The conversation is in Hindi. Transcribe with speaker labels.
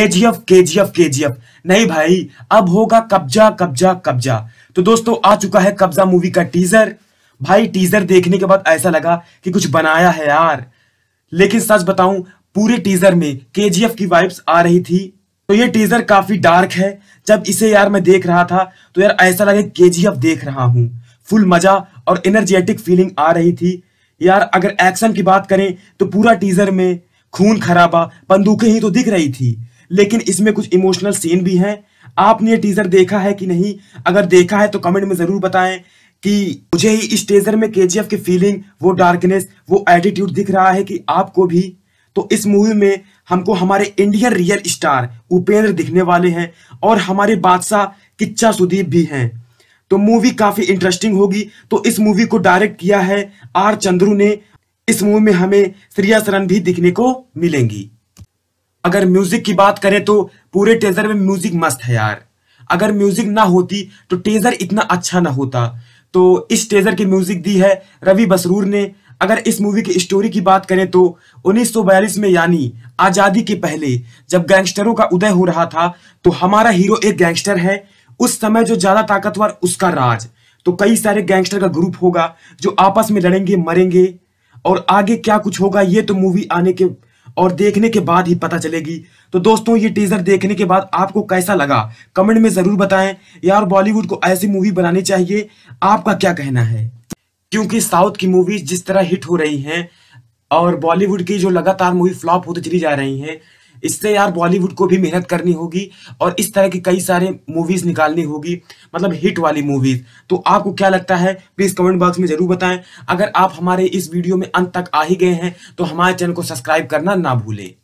Speaker 1: केजीएफ केजीएफ केजीएफ नहीं भाई अब होगा कब्जा कब्जा कब्जा तो दोस्तों आ चुका है कब्जा मूवी का टीजर भाई टीजर देखने के बाद ऐसा लगा कि कुछ बनाया है यार लेकिन सच बताऊं पूरे टीजर में केजीएफ की वाइब्स आ रही थी तो ये टीजर काफी डार्क है जब इसे यार मैं देख रहा था तो यार ऐसा लगे केजीएफ देख रहा हूं फुल मजा और एनर्जेटिक फीलिंग आ रही थी यार अगर एक्शन की बात करें तो पूरा टीजर में खून खराबा बंदूकें ही तो दिख रही थी लेकिन इसमें कुछ इमोशनल सीन भी हैं आपने ये टीजर देखा है कि नहीं अगर देखा है तो कमेंट में जरूर बताएं कि मुझे ही इस टीजर में एफ की फीलिंग वो डार्कनेस वो एटीट्यूड दिख रहा है कि आपको भी तो इस मूवी में हमको हमारे इंडियन रियल स्टार उपेंद्र दिखने वाले हैं और हमारे बादशाह किच्चा सुदीप भी हैं तो मूवी काफी इंटरेस्टिंग होगी तो इस मूवी को डायरेक्ट किया है आर चंद्रू ने इस मूवी में हमें श्रेया सरन भी दिखने को मिलेंगी अगर म्यूजिक की बात करें तो पूरे टेजर में म्यूजिक मस्त है यार अगर म्यूजिक ना होती तो टेजर इतना अच्छा ना होता तो इस टेजर की म्यूजिक दी है रवि बसरूर ने अगर इस मूवी की स्टोरी की बात करें तो 1942 में यानी आजादी के पहले जब गैंगस्टरों का उदय हो रहा था तो हमारा हीरो एक गैंगस्टर है उस समय जो ज्यादा ताकतवर उसका राज तो कई सारे गैंगस्टर का ग्रुप होगा जो आपस में लड़ेंगे मरेंगे और आगे क्या कुछ होगा ये तो मूवी आने के और देखने के बाद ही पता चलेगी तो दोस्तों ये टीजर देखने के बाद आपको कैसा लगा कमेंट में जरूर बताएं यार बॉलीवुड को ऐसी मूवी बनानी चाहिए आपका क्या कहना है क्योंकि साउथ की मूवीज जिस तरह हिट हो रही हैं और बॉलीवुड की जो लगातार मूवी फ्लॉप होती चली जा रही हैं इससे यार बॉलीवुड को भी मेहनत करनी होगी और इस तरह की कई सारे मूवीज़ निकालनी होगी मतलब हिट वाली मूवीज़ तो आपको क्या लगता है प्लीज़ कमेंट बॉक्स में ज़रूर बताएं अगर आप हमारे इस वीडियो में अंत तक आ ही गए हैं तो हमारे चैनल को सब्सक्राइब करना ना भूलें